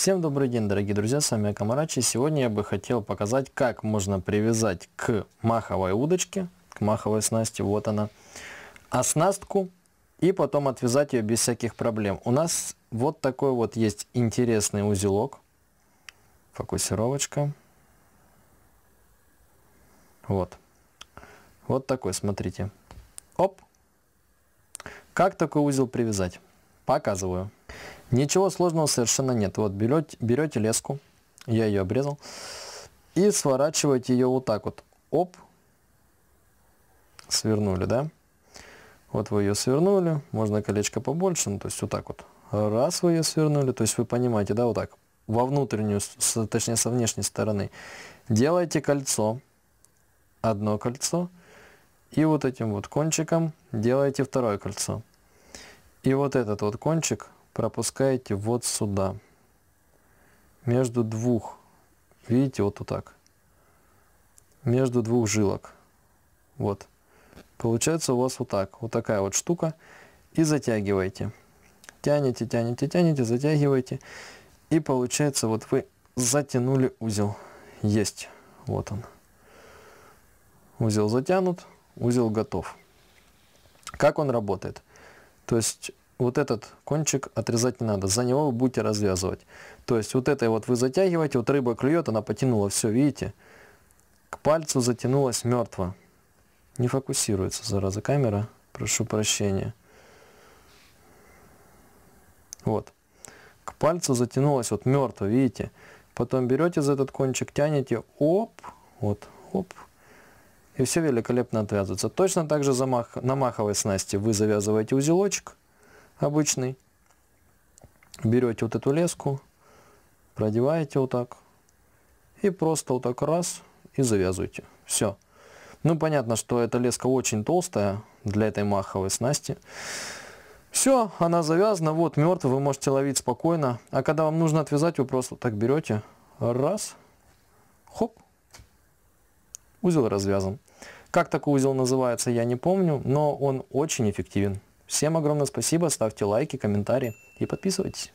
Всем добрый день, дорогие друзья, с вами Акамарачи. Сегодня я бы хотел показать, как можно привязать к маховой удочке, к маховой снасти, вот она, оснастку и потом отвязать ее без всяких проблем. У нас вот такой вот есть интересный узелок, фокусировочка. Вот. Вот такой, смотрите. Оп. Как такой узел привязать? Показываю. Ничего сложного совершенно нет. Вот берете, берете леску, я ее обрезал, и сворачиваете ее вот так вот. Оп, свернули, да? Вот вы ее свернули, можно колечко побольше, ну, то есть вот так вот. Раз вы ее свернули, то есть вы понимаете, да, вот так, во внутреннюю, с, точнее со внешней стороны. Делаете кольцо, одно кольцо, и вот этим вот кончиком делаете второе кольцо. И вот этот вот кончик пропускаете вот сюда. Между двух, видите, вот, вот так. Между двух жилок. Вот. Получается у вас вот так. Вот такая вот штука. И затягиваете. Тянете, тянете, тянете, затягиваете. И получается вот вы затянули узел. Есть. Вот он. Узел затянут, узел готов. Как он работает? То есть вот этот кончик отрезать не надо, за него вы будете развязывать. То есть вот этой вот вы затягиваете, вот рыба клюет, она потянула, все, видите, к пальцу затянулась мертво. Не фокусируется, зараза, камера, прошу прощения. Вот, к пальцу затянулась, вот мертво, видите. Потом берете за этот кончик, тянете, оп, вот, оп, и все великолепно отвязывается. Точно так же замах, на маховой снасти вы завязываете узелочек, обычный. Берете вот эту леску, продеваете вот так. И просто вот так раз и завязываете. Все. Ну, понятно, что эта леска очень толстая для этой маховой снасти. Все, она завязана, вот мертвый, вы можете ловить спокойно. А когда вам нужно отвязать, вы просто так берете, раз, хоп, узел развязан. Как такой узел называется, я не помню, но он очень эффективен. Всем огромное спасибо, ставьте лайки, комментарии и подписывайтесь.